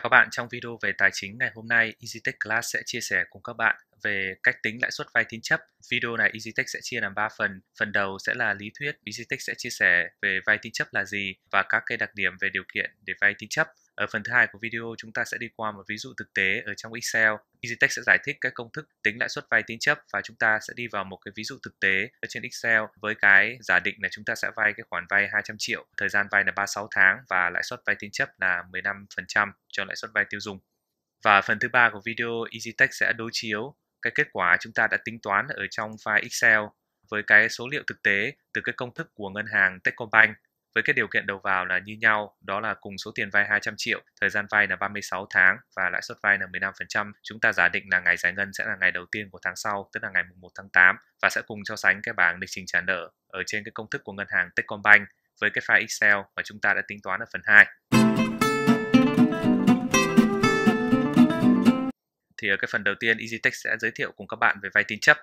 Chào các bạn, trong video về tài chính ngày hôm nay, EasyTech Class sẽ chia sẻ cùng các bạn về cách tính lãi suất vay tín chấp. Video này EasyTech sẽ chia làm 3 phần. Phần đầu sẽ là lý thuyết, EasyTech sẽ chia sẻ về vay tín chấp là gì và các cái đặc điểm về điều kiện để vay tín chấp. Ở phần thứ hai của video chúng ta sẽ đi qua một ví dụ thực tế ở trong Excel. EasyTech sẽ giải thích các công thức tính lãi suất vay tín chấp và chúng ta sẽ đi vào một cái ví dụ thực tế ở trên Excel với cái giả định là chúng ta sẽ vay cái khoản vay 200 triệu, thời gian vay là 36 tháng và lãi suất vay tín chấp là 15% cho lãi suất vay tiêu dùng. Và phần thứ ba của video EasyTech sẽ đối chiếu cái kết quả chúng ta đã tính toán ở trong file Excel với cái số liệu thực tế từ cái công thức của ngân hàng Techcombank với cái điều kiện đầu vào là như nhau, đó là cùng số tiền vay 200 triệu, thời gian vay là 36 tháng và lãi suất vay là 15%. Chúng ta giả định là ngày giải ngân sẽ là ngày đầu tiên của tháng sau, tức là ngày 1 tháng 8 và sẽ cùng so sánh cái bảng lịch trình trả nợ ở trên cái công thức của ngân hàng Techcombank với cái file Excel mà chúng ta đã tính toán ở phần 2. Thì ở cái phần đầu tiên, EasyTech sẽ giới thiệu cùng các bạn về vay tín chấp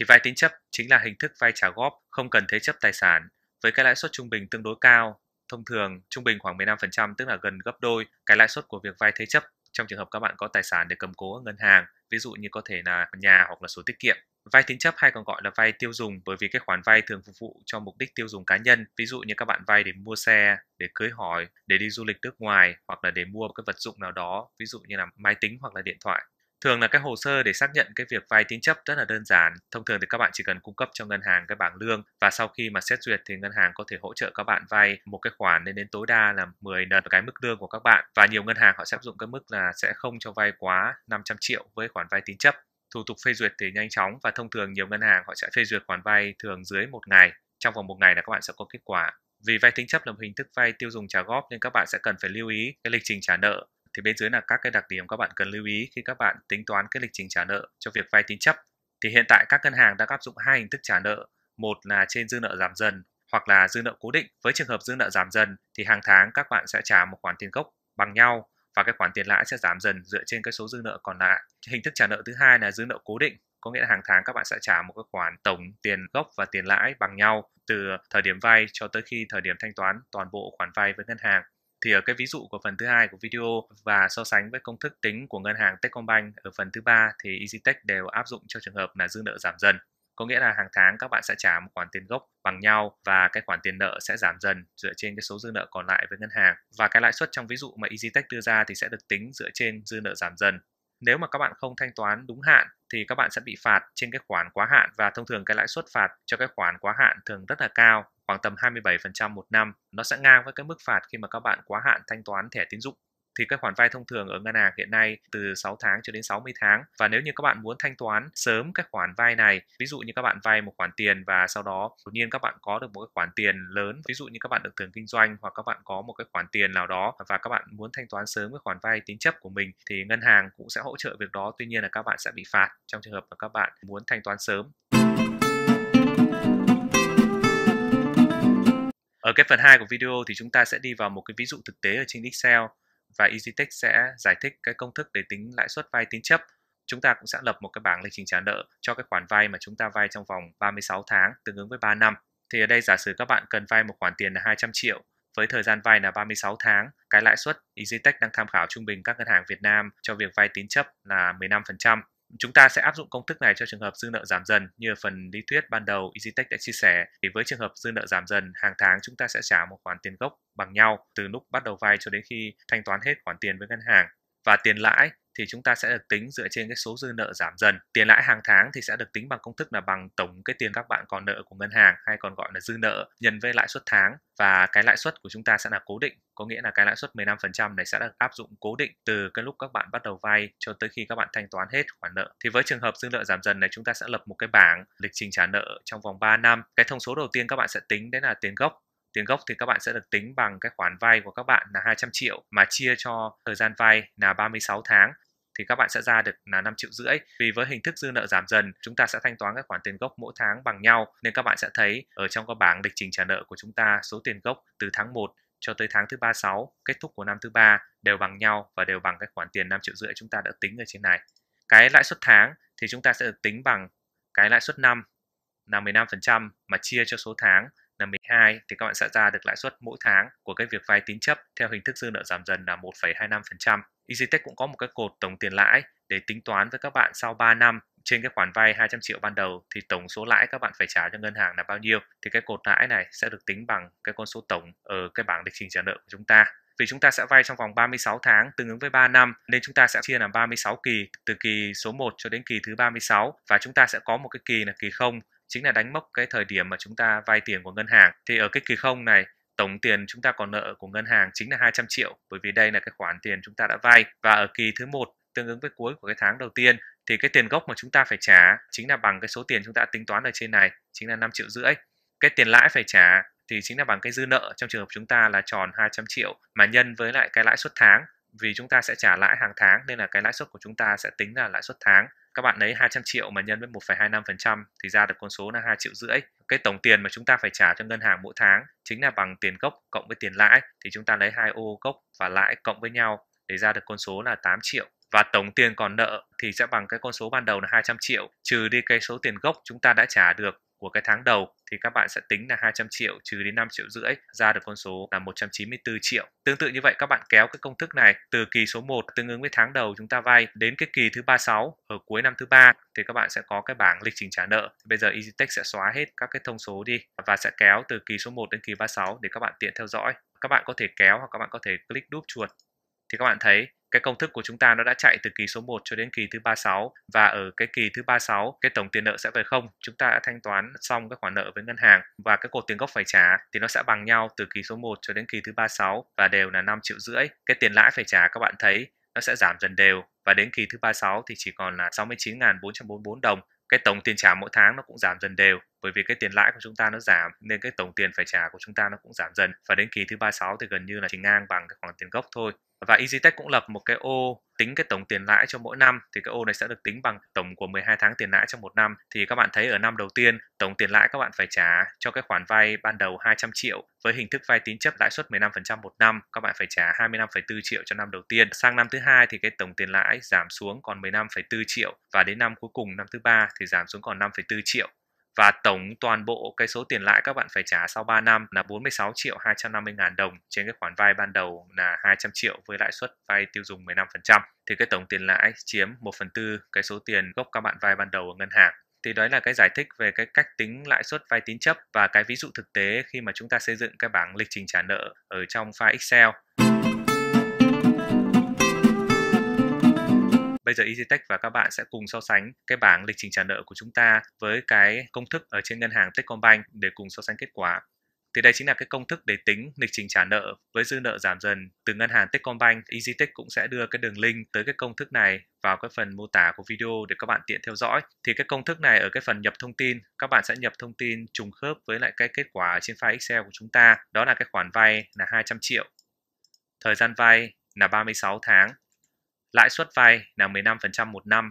thì vay tín chấp chính là hình thức vay trả góp không cần thế chấp tài sản với cái lãi suất trung bình tương đối cao, thông thường trung bình khoảng 15% tức là gần gấp đôi cái lãi suất của việc vay thế chấp trong trường hợp các bạn có tài sản để cầm cố ở ngân hàng, ví dụ như có thể là nhà hoặc là số tiết kiệm. Vay tín chấp hay còn gọi là vay tiêu dùng bởi vì cái khoản vay thường phục vụ cho mục đích tiêu dùng cá nhân, ví dụ như các bạn vay để mua xe, để cưới hỏi, để đi du lịch nước ngoài hoặc là để mua một cái vật dụng nào đó, ví dụ như là máy tính hoặc là điện thoại thường là cái hồ sơ để xác nhận cái việc vay tín chấp rất là đơn giản thông thường thì các bạn chỉ cần cung cấp cho ngân hàng cái bảng lương và sau khi mà xét duyệt thì ngân hàng có thể hỗ trợ các bạn vay một cái khoản lên đến tối đa là 10 lần cái mức lương của các bạn và nhiều ngân hàng họ sẽ áp dụng cái mức là sẽ không cho vay quá 500 triệu với khoản vay tín chấp thủ tục phê duyệt thì nhanh chóng và thông thường nhiều ngân hàng họ sẽ phê duyệt khoản vay thường dưới một ngày trong vòng một ngày là các bạn sẽ có kết quả vì vay tính chấp là một hình thức vay tiêu dùng trả góp nên các bạn sẽ cần phải lưu ý cái lịch trình trả nợ thì bên dưới là các cái đặc điểm các bạn cần lưu ý khi các bạn tính toán cái lịch trình trả nợ cho việc vay tín chấp. Thì hiện tại các ngân hàng đang áp dụng hai hình thức trả nợ, một là trên dư nợ giảm dần hoặc là dư nợ cố định. Với trường hợp dư nợ giảm dần thì hàng tháng các bạn sẽ trả một khoản tiền gốc bằng nhau và cái khoản tiền lãi sẽ giảm dần dựa trên cái số dư nợ còn lại. Hình thức trả nợ thứ hai là dư nợ cố định, có nghĩa là hàng tháng các bạn sẽ trả một cái khoản tổng tiền gốc và tiền lãi bằng nhau từ thời điểm vay cho tới khi thời điểm thanh toán toàn bộ khoản vay với ngân hàng thì ở cái ví dụ của phần thứ hai của video và so sánh với công thức tính của ngân hàng Techcombank ở phần thứ ba thì EasyTech đều áp dụng cho trường hợp là dư nợ giảm dần có nghĩa là hàng tháng các bạn sẽ trả một khoản tiền gốc bằng nhau và cái khoản tiền nợ sẽ giảm dần dựa trên cái số dư nợ còn lại với ngân hàng và cái lãi suất trong ví dụ mà EasyTech đưa ra thì sẽ được tính dựa trên dư nợ giảm dần nếu mà các bạn không thanh toán đúng hạn thì các bạn sẽ bị phạt trên cái khoản quá hạn và thông thường cái lãi suất phạt cho cái khoản quá hạn thường rất là cao khoảng tầm 27% một năm. Nó sẽ ngang với cái mức phạt khi mà các bạn quá hạn thanh toán thẻ tín dụng thì các khoản vay thông thường ở ngân hàng hiện nay từ 6 tháng cho đến 60 tháng và nếu như các bạn muốn thanh toán sớm các khoản vay này ví dụ như các bạn vay một khoản tiền và sau đó đột nhiên các bạn có được một cái khoản tiền lớn ví dụ như các bạn được thường kinh doanh hoặc các bạn có một cái khoản tiền nào đó và các bạn muốn thanh toán sớm cái khoản vay tín chấp của mình thì ngân hàng cũng sẽ hỗ trợ việc đó tuy nhiên là các bạn sẽ bị phạt trong trường hợp mà các bạn muốn thanh toán sớm Ở cái phần 2 của video thì chúng ta sẽ đi vào một cái ví dụ thực tế ở trên Excel và EasyTech sẽ giải thích cái công thức để tính lãi suất vay tín chấp. Chúng ta cũng sẽ lập một cái bảng lịch trình trả nợ cho cái khoản vay mà chúng ta vay trong vòng 36 tháng tương ứng với 3 năm. Thì ở đây giả sử các bạn cần vay một khoản tiền là 200 triệu với thời gian vay là 36 tháng, cái lãi suất EasyTech đang tham khảo trung bình các ngân hàng Việt Nam cho việc vay tín chấp là 15%. Chúng ta sẽ áp dụng công thức này cho trường hợp dư nợ giảm dần như phần lý thuyết ban đầu EasyTech đã chia sẻ. Thì với trường hợp dư nợ giảm dần, hàng tháng chúng ta sẽ trả một khoản tiền gốc bằng nhau từ lúc bắt đầu vay cho đến khi thanh toán hết khoản tiền với ngân hàng và tiền lãi thì chúng ta sẽ được tính dựa trên cái số dư nợ giảm dần. Tiền lãi hàng tháng thì sẽ được tính bằng công thức là bằng tổng cái tiền các bạn còn nợ của ngân hàng hay còn gọi là dư nợ nhân với lãi suất tháng và cái lãi suất của chúng ta sẽ là cố định, có nghĩa là cái lãi suất 15% này sẽ được áp dụng cố định từ cái lúc các bạn bắt đầu vay cho tới khi các bạn thanh toán hết khoản nợ. Thì với trường hợp dư nợ giảm dần này chúng ta sẽ lập một cái bảng lịch trình trả nợ trong vòng 3 năm. Cái thông số đầu tiên các bạn sẽ tính đấy là tiền gốc tiền gốc thì các bạn sẽ được tính bằng cái khoản vay của các bạn là 200 triệu mà chia cho thời gian vay là 36 tháng thì các bạn sẽ ra được là 5 triệu rưỡi. Vì với hình thức dư nợ giảm dần, chúng ta sẽ thanh toán các khoản tiền gốc mỗi tháng bằng nhau nên các bạn sẽ thấy ở trong các bảng lịch trình trả nợ của chúng ta số tiền gốc từ tháng 1 cho tới tháng thứ 36, kết thúc của năm thứ ba đều bằng nhau và đều bằng cái khoản tiền 5 triệu rưỡi chúng ta đã tính ở trên này. Cái lãi suất tháng thì chúng ta sẽ được tính bằng cái lãi suất năm là 15% mà chia cho số tháng là 12 thì các bạn sẽ ra được lãi suất mỗi tháng của cái việc vay tín chấp theo hình thức dư nợ giảm dần là 1,25%. EasyTech cũng có một cái cột tổng tiền lãi để tính toán với các bạn sau 3 năm trên cái khoản vay 200 triệu ban đầu thì tổng số lãi các bạn phải trả cho ngân hàng là bao nhiêu thì cái cột lãi này sẽ được tính bằng cái con số tổng ở cái bảng lịch trình trả nợ của chúng ta vì chúng ta sẽ vay trong vòng 36 tháng tương ứng với 3 năm nên chúng ta sẽ chia làm 36 kỳ từ kỳ số 1 cho đến kỳ thứ 36 và chúng ta sẽ có một cái kỳ là kỳ 0 chính là đánh mốc cái thời điểm mà chúng ta vay tiền của ngân hàng. Thì ở cái kỳ không này tổng tiền chúng ta còn nợ của ngân hàng chính là 200 triệu bởi vì đây là cái khoản tiền chúng ta đã vay và ở kỳ thứ một tương ứng với cuối của cái tháng đầu tiên thì cái tiền gốc mà chúng ta phải trả chính là bằng cái số tiền chúng ta tính toán ở trên này chính là 5 triệu rưỡi cái tiền lãi phải trả thì chính là bằng cái dư nợ trong trường hợp chúng ta là tròn 200 triệu mà nhân với lại cái lãi suất tháng vì chúng ta sẽ trả lãi hàng tháng nên là cái lãi suất của chúng ta sẽ tính là lãi suất tháng các bạn lấy 200 triệu mà nhân với 1,25% thì ra được con số là 2 triệu rưỡi. Cái tổng tiền mà chúng ta phải trả cho ngân hàng mỗi tháng chính là bằng tiền gốc cộng với tiền lãi thì chúng ta lấy hai ô gốc và lãi cộng với nhau để ra được con số là 8 triệu và tổng tiền còn nợ thì sẽ bằng cái con số ban đầu là 200 triệu trừ đi cái số tiền gốc chúng ta đã trả được của cái tháng đầu thì các bạn sẽ tính là 200 triệu trừ đến 5 triệu rưỡi ra được con số là 194 triệu. Tương tự như vậy các bạn kéo cái công thức này từ kỳ số 1 tương ứng với tháng đầu chúng ta vay đến cái kỳ thứ 36 ở cuối năm thứ ba thì các bạn sẽ có cái bảng lịch trình trả nợ. Bây giờ EasyTech sẽ xóa hết các cái thông số đi và sẽ kéo từ kỳ số 1 đến kỳ 36 để các bạn tiện theo dõi. Các bạn có thể kéo hoặc các bạn có thể click đúp chuột thì các bạn thấy cái công thức của chúng ta nó đã chạy từ kỳ số 1 cho đến kỳ thứ 36 và ở cái kỳ thứ 36 cái tổng tiền nợ sẽ về không chúng ta đã thanh toán xong các khoản nợ với ngân hàng và cái cột tiền gốc phải trả thì nó sẽ bằng nhau từ kỳ số 1 cho đến kỳ thứ 36 và đều là 5 triệu rưỡi cái tiền lãi phải trả các bạn thấy nó sẽ giảm dần đều và đến kỳ thứ 36 thì chỉ còn là 69.444 đồng cái tổng tiền trả mỗi tháng nó cũng giảm dần đều bởi vì cái tiền lãi của chúng ta nó giảm nên cái tổng tiền phải trả của chúng ta nó cũng giảm dần và đến kỳ thứ 36 thì gần như là chỉ ngang bằng cái khoản tiền gốc thôi và EasyTech cũng lập một cái ô tính cái tổng tiền lãi cho mỗi năm thì cái ô này sẽ được tính bằng tổng của 12 tháng tiền lãi trong một năm thì các bạn thấy ở năm đầu tiên tổng tiền lãi các bạn phải trả cho cái khoản vay ban đầu 200 triệu với hình thức vay tín chấp lãi suất 15% một năm các bạn phải trả 25,4 triệu cho năm đầu tiên sang năm thứ hai thì cái tổng tiền lãi giảm xuống còn 15,4 triệu và đến năm cuối cùng năm thứ ba thì giảm xuống còn 5,4 triệu và tổng toàn bộ cái số tiền lãi các bạn phải trả sau 3 năm là 46 triệu 250 ngàn đồng trên cái khoản vay ban đầu là 200 triệu với lãi suất vay tiêu dùng 15%. Thì cái tổng tiền lãi chiếm 1 phần tư cái số tiền gốc các bạn vay ban đầu ở ngân hàng thì đấy là cái giải thích về cái cách tính lãi suất vay tín chấp và cái ví dụ thực tế khi mà chúng ta xây dựng cái bảng lịch trình trả nợ ở trong file Excel. Bây giờ EasyTech và các bạn sẽ cùng so sánh cái bảng lịch trình trả nợ của chúng ta với cái công thức ở trên ngân hàng Techcombank để cùng so sánh kết quả. Thì đây chính là cái công thức để tính lịch trình trả nợ với dư nợ giảm dần từ ngân hàng Techcombank. EasyTech cũng sẽ đưa cái đường link tới cái công thức này vào cái phần mô tả của video để các bạn tiện theo dõi. Thì cái công thức này ở cái phần nhập thông tin, các bạn sẽ nhập thông tin trùng khớp với lại cái kết quả trên file Excel của chúng ta. Đó là cái khoản vay là 200 triệu. Thời gian vay là 36 tháng Lãi suất vay là 15% một năm.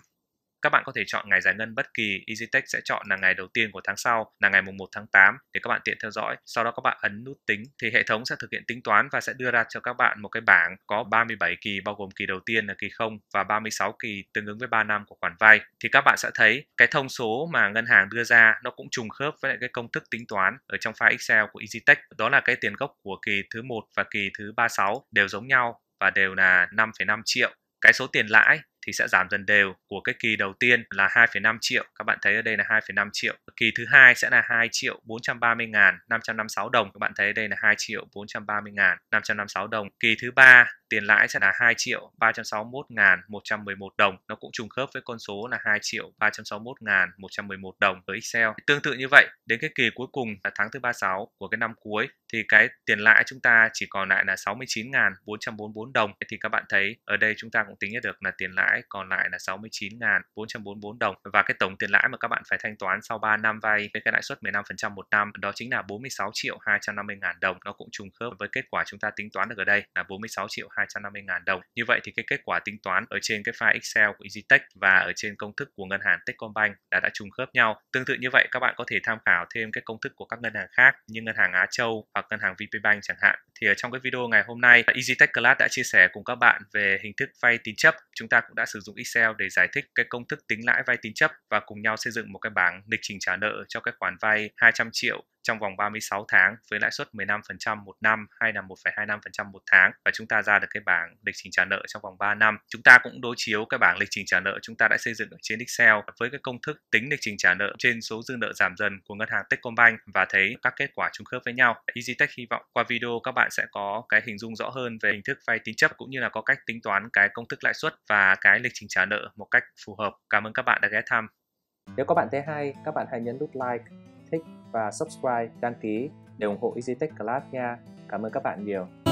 Các bạn có thể chọn ngày giải ngân bất kỳ, EasyTech sẽ chọn là ngày đầu tiên của tháng sau là ngày mùng 1 tháng 8 để các bạn tiện theo dõi. Sau đó các bạn ấn nút tính thì hệ thống sẽ thực hiện tính toán và sẽ đưa ra cho các bạn một cái bảng có 37 kỳ bao gồm kỳ đầu tiên là kỳ 0 và 36 kỳ tương ứng với 3 năm của khoản vay. Thì các bạn sẽ thấy cái thông số mà ngân hàng đưa ra nó cũng trùng khớp với lại cái công thức tính toán ở trong file Excel của EasyTech. Đó là cái tiền gốc của kỳ thứ 1 và kỳ thứ 36 đều giống nhau và đều là 5,5 triệu cái số tiền lãi thì sẽ giảm dần đều của cái kỳ đầu tiên là 2,5 triệu. Các bạn thấy ở đây là 2,5 triệu. Kỳ thứ hai sẽ là 2 triệu 430 ngàn 556 đồng. Các bạn thấy ở đây là 2 triệu 430 ngàn 556 đồng. Kỳ thứ ba tiền lãi sẽ là 2 triệu 361 ngàn 111 đồng. Nó cũng trùng khớp với con số là 2 triệu 361 ngàn 111 đồng với Excel. Tương tự như vậy, đến cái kỳ cuối cùng là tháng thứ 36 của cái năm cuối thì cái tiền lãi chúng ta chỉ còn lại là 69.444 đồng thì các bạn thấy ở đây chúng ta cũng tính được là tiền lãi còn lại là 69.444 đồng và cái tổng tiền lãi mà các bạn phải thanh toán sau 3 năm vay với cái lãi suất 15% một năm đó chính là 46 triệu 250 ngàn đồng nó cũng trùng khớp với kết quả chúng ta tính toán được ở đây là 46 triệu 250 ngàn đồng như vậy thì cái kết quả tính toán ở trên cái file Excel của EasyTech và ở trên công thức của ngân hàng Techcombank đã đã trùng khớp nhau tương tự như vậy các bạn có thể tham khảo thêm cái công thức của các ngân hàng khác như ngân hàng Á Châu hoặc hoặc ngân hàng VPBank chẳng hạn. Thì ở trong cái video ngày hôm nay, Tech Class đã chia sẻ cùng các bạn về hình thức vay tín chấp. Chúng ta cũng đã sử dụng Excel để giải thích cái công thức tính lãi vay tín chấp và cùng nhau xây dựng một cái bảng lịch trình trả nợ cho cái khoản vay 200 triệu trong vòng 36 tháng với lãi suất 15% một năm hay là 1,25% một tháng và chúng ta ra được cái bảng lịch trình trả nợ trong vòng 3 năm. Chúng ta cũng đối chiếu cái bảng lịch trình trả nợ chúng ta đã xây dựng ở trên Excel với cái công thức tính lịch trình trả nợ trên số dư nợ giảm dần của ngân hàng Techcombank và thấy các kết quả trùng khớp với nhau. EasyTech hy vọng qua video các bạn sẽ có cái hình dung rõ hơn về hình thức vay tín chấp cũng như là có cách tính toán cái công thức lãi suất và cái lịch trình trả nợ một cách phù hợp. Cảm ơn các bạn đã ghé thăm. Nếu các bạn thấy hay, các bạn hãy nhấn nút like, thích và subscribe, đăng ký để ủng hộ EasyTech Class nha. Cảm ơn các bạn nhiều.